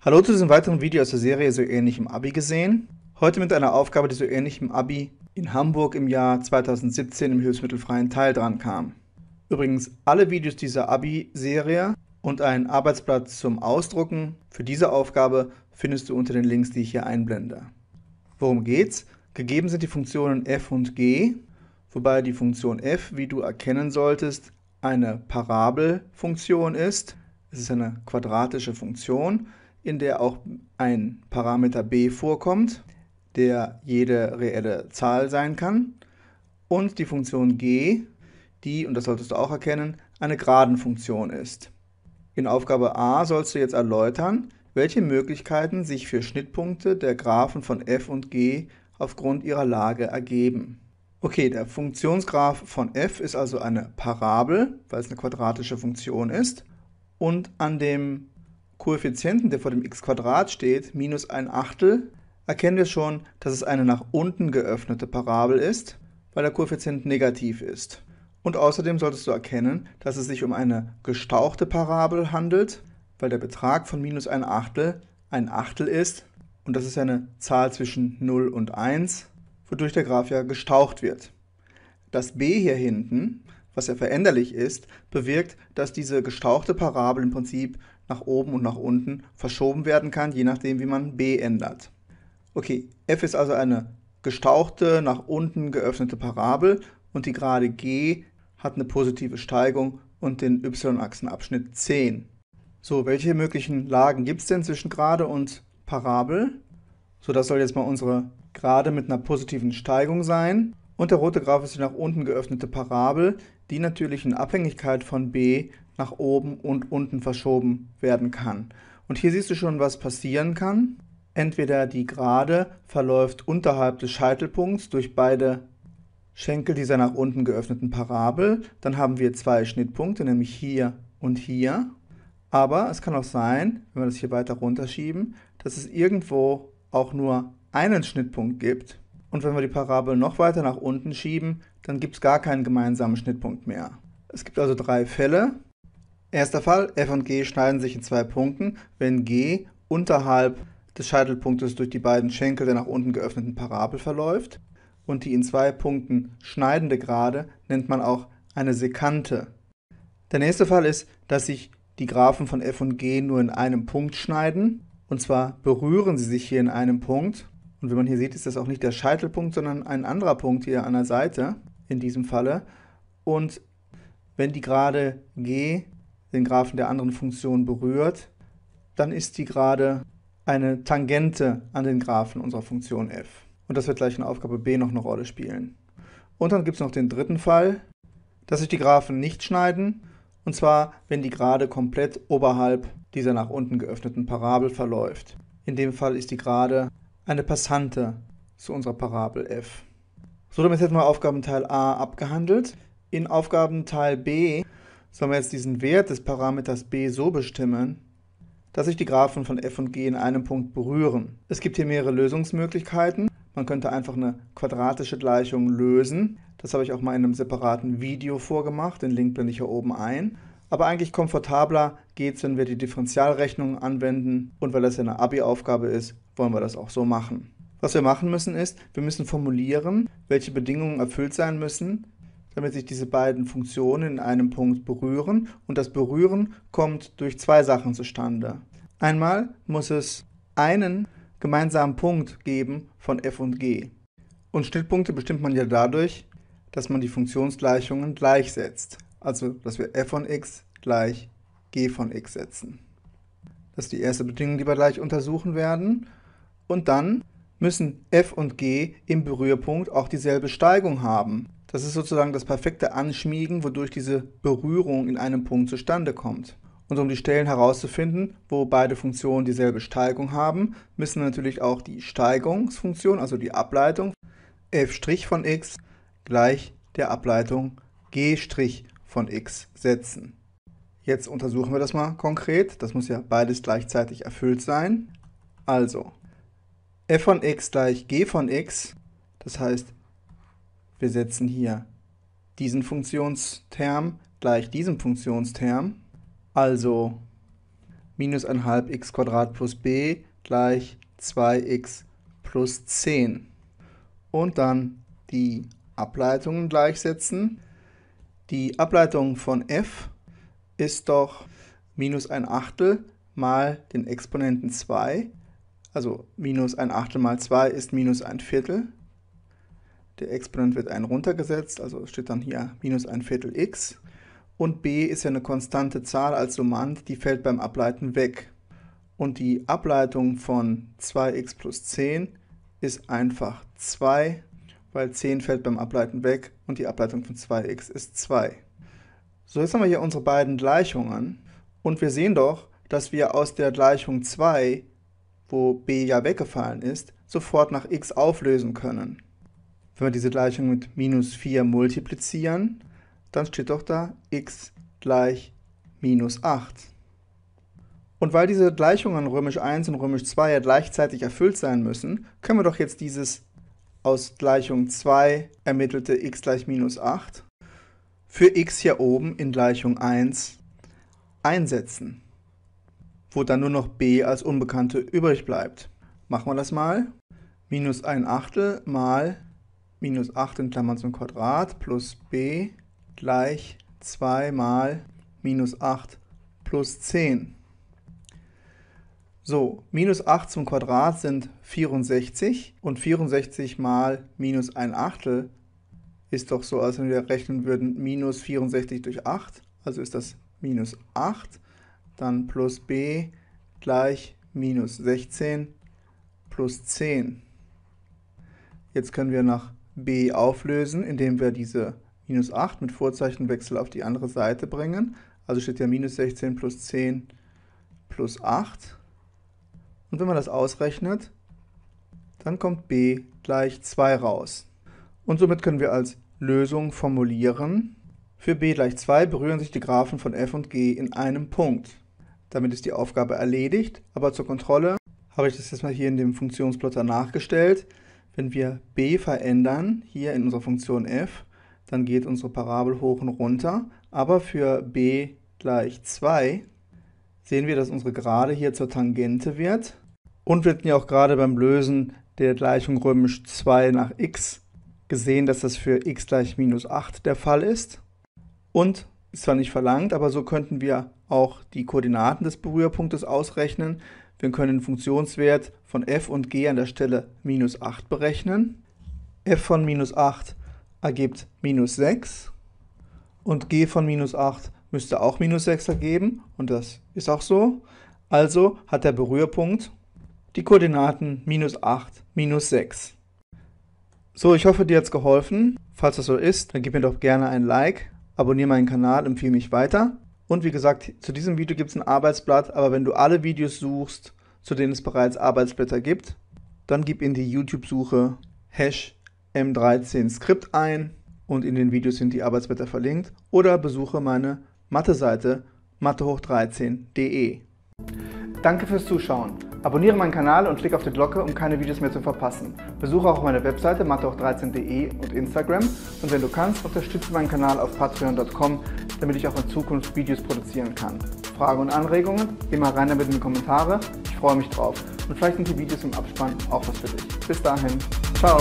Hallo zu diesem weiteren Video aus der Serie So ähnlich im Abi gesehen. Heute mit einer Aufgabe, die so ähnlich im Abi in Hamburg im Jahr 2017 im hilfsmittelfreien Teil dran kam. Übrigens alle Videos dieser Abi-Serie und ein Arbeitsblatt zum Ausdrucken für diese Aufgabe findest du unter den Links, die ich hier einblende. Worum geht's? Gegeben sind die Funktionen f und g, wobei die Funktion f, wie du erkennen solltest, eine Parabelfunktion ist. Es ist eine quadratische Funktion in der auch ein Parameter b vorkommt, der jede reelle Zahl sein kann, und die Funktion g, die, und das solltest du auch erkennen, eine Gradenfunktion ist. In Aufgabe a sollst du jetzt erläutern, welche Möglichkeiten sich für Schnittpunkte der Graphen von f und g aufgrund ihrer Lage ergeben. Okay, der Funktionsgraph von f ist also eine Parabel, weil es eine quadratische Funktion ist. Und an dem Koeffizienten, der vor dem x steht, minus ein Achtel, erkennen wir schon, dass es eine nach unten geöffnete Parabel ist, weil der Koeffizient negativ ist. Und außerdem solltest du erkennen, dass es sich um eine gestauchte Parabel handelt, weil der Betrag von minus ein Achtel ein Achtel ist und das ist eine Zahl zwischen 0 und 1, wodurch der Graph ja gestaucht wird. Das b hier hinten was ja veränderlich ist, bewirkt, dass diese gestauchte Parabel im Prinzip nach oben und nach unten verschoben werden kann, je nachdem, wie man b ändert. Okay, f ist also eine gestauchte, nach unten geöffnete Parabel und die gerade g hat eine positive Steigung und den y-Achsenabschnitt 10. So, welche möglichen Lagen gibt es denn zwischen gerade und Parabel? So, das soll jetzt mal unsere gerade mit einer positiven Steigung sein. Und der rote Graph ist die nach unten geöffnete Parabel, die natürlich in Abhängigkeit von B nach oben und unten verschoben werden kann. Und hier siehst du schon, was passieren kann. Entweder die Gerade verläuft unterhalb des Scheitelpunkts durch beide Schenkel dieser nach unten geöffneten Parabel. Dann haben wir zwei Schnittpunkte, nämlich hier und hier. Aber es kann auch sein, wenn wir das hier weiter runterschieben, dass es irgendwo auch nur einen Schnittpunkt gibt. Und wenn wir die Parabel noch weiter nach unten schieben, dann gibt es gar keinen gemeinsamen Schnittpunkt mehr. Es gibt also drei Fälle. Erster Fall, f und g schneiden sich in zwei Punkten, wenn g unterhalb des Scheitelpunktes durch die beiden Schenkel der nach unten geöffneten Parabel verläuft. Und die in zwei Punkten schneidende Gerade nennt man auch eine Sekante. Der nächste Fall ist, dass sich die Graphen von f und g nur in einem Punkt schneiden. Und zwar berühren sie sich hier in einem Punkt und wie man hier sieht, ist das auch nicht der Scheitelpunkt, sondern ein anderer Punkt hier an der Seite, in diesem Falle. Und wenn die Gerade g den Graphen der anderen Funktion berührt, dann ist die Gerade eine Tangente an den Graphen unserer Funktion f. Und das wird gleich in Aufgabe b noch eine Rolle spielen. Und dann gibt es noch den dritten Fall, dass sich die Graphen nicht schneiden, und zwar wenn die Gerade komplett oberhalb dieser nach unten geöffneten Parabel verläuft. In dem Fall ist die Gerade eine Passante zu unserer Parabel f. So, damit hätten wir Aufgabenteil a abgehandelt. In Aufgabenteil b sollen wir jetzt diesen Wert des Parameters b so bestimmen, dass sich die Graphen von f und g in einem Punkt berühren. Es gibt hier mehrere Lösungsmöglichkeiten. Man könnte einfach eine quadratische Gleichung lösen. Das habe ich auch mal in einem separaten Video vorgemacht. Den Link blende ich hier oben ein. Aber eigentlich komfortabler geht es, wenn wir die Differentialrechnung anwenden und weil das ja eine Abi-Aufgabe ist, wollen wir das auch so machen. Was wir machen müssen ist, wir müssen formulieren, welche Bedingungen erfüllt sein müssen, damit sich diese beiden Funktionen in einem Punkt berühren und das Berühren kommt durch zwei Sachen zustande. Einmal muss es einen gemeinsamen Punkt geben von f und g. Und Schnittpunkte bestimmt man ja dadurch, dass man die Funktionsgleichungen gleichsetzt. Also, dass wir f von x gleich g von x setzen. Das ist die erste Bedingung, die wir gleich untersuchen werden. Und dann müssen f und g im Berührpunkt auch dieselbe Steigung haben. Das ist sozusagen das perfekte Anschmiegen, wodurch diese Berührung in einem Punkt zustande kommt. Und um die Stellen herauszufinden, wo beide Funktionen dieselbe Steigung haben, müssen natürlich auch die Steigungsfunktion, also die Ableitung f' von x gleich der Ableitung g' von x setzen. Jetzt untersuchen wir das mal konkret. Das muss ja beides gleichzeitig erfüllt sein. Also, f von x gleich g von x. Das heißt, wir setzen hier diesen Funktionsterm gleich diesem Funktionsterm. Also minus 1 halb x plus b gleich 2x plus 10. Und dann die Ableitungen gleichsetzen. Die Ableitung von f ist doch minus ein Achtel mal den Exponenten 2, also minus ein Achtel mal 2 ist minus ein Viertel. Der Exponent wird ein runtergesetzt, also steht dann hier minus ein Viertel x. Und b ist ja eine konstante Zahl als Summand, die fällt beim Ableiten weg. Und die Ableitung von 2x plus 10 ist einfach 2 weil 10 fällt beim Ableiten weg und die Ableitung von 2x ist 2. So, jetzt haben wir hier unsere beiden Gleichungen und wir sehen doch, dass wir aus der Gleichung 2, wo b ja weggefallen ist, sofort nach x auflösen können. Wenn wir diese Gleichung mit minus 4 multiplizieren, dann steht doch da x gleich minus 8. Und weil diese Gleichungen römisch 1 und römisch 2 ja gleichzeitig erfüllt sein müssen, können wir doch jetzt dieses aus Gleichung 2 ermittelte x gleich minus 8 für x hier oben in Gleichung 1 einsetzen, wo dann nur noch b als Unbekannte übrig bleibt. Machen wir das mal. Minus 1 Achtel mal minus 8 in Klammern zum Quadrat plus b gleich 2 mal minus 8 plus 10. So, minus 8 zum Quadrat sind 64 und 64 mal minus 1 Achtel ist doch so, als wenn wir rechnen würden, minus 64 durch 8, also ist das minus 8, dann plus b gleich minus 16 plus 10. Jetzt können wir nach b auflösen, indem wir diese minus 8 mit Vorzeichenwechsel auf die andere Seite bringen. Also steht ja minus 16 plus 10 plus 8. Und wenn man das ausrechnet, dann kommt b gleich 2 raus. Und somit können wir als Lösung formulieren, für b gleich 2 berühren sich die Graphen von f und g in einem Punkt. Damit ist die Aufgabe erledigt, aber zur Kontrolle habe ich das jetzt mal hier in dem Funktionsplotter nachgestellt. Wenn wir b verändern, hier in unserer Funktion f, dann geht unsere Parabel hoch und runter, aber für b gleich 2 sehen wir, dass unsere Gerade hier zur Tangente wird. Und wir hatten ja auch gerade beim Lösen der Gleichung römisch 2 nach x gesehen, dass das für x gleich minus 8 der Fall ist. Und ist zwar nicht verlangt, aber so könnten wir auch die Koordinaten des Berührpunktes ausrechnen. Wir können den Funktionswert von f und g an der Stelle minus 8 berechnen. f von minus 8 ergibt minus 6 und g von minus 8 müsste auch minus 6 ergeben und das ist auch so. Also hat der Berührpunkt die Koordinaten minus 8, minus 6. So, ich hoffe, dir hat es geholfen. Falls das so ist, dann gib mir doch gerne ein Like, abonniere meinen Kanal, empfehle mich weiter. Und wie gesagt, zu diesem Video gibt es ein Arbeitsblatt, aber wenn du alle Videos suchst, zu denen es bereits Arbeitsblätter gibt, dann gib in die YouTube-Suche Hash M13 Skript ein und in den Videos sind die Arbeitsblätter verlinkt oder besuche meine Mathe-Seite 13de Danke fürs Zuschauen. Abonniere meinen Kanal und klick auf die Glocke, um keine Videos mehr zu verpassen. Besuche auch meine Webseite mathehoch 13de und Instagram und wenn du kannst, unterstütze meinen Kanal auf patreon.com, damit ich auch in Zukunft Videos produzieren kann. Fragen und Anregungen? Immer rein damit in die Kommentare. Ich freue mich drauf. Und vielleicht sind die Videos im Abspann auch was für dich. Bis dahin. Ciao.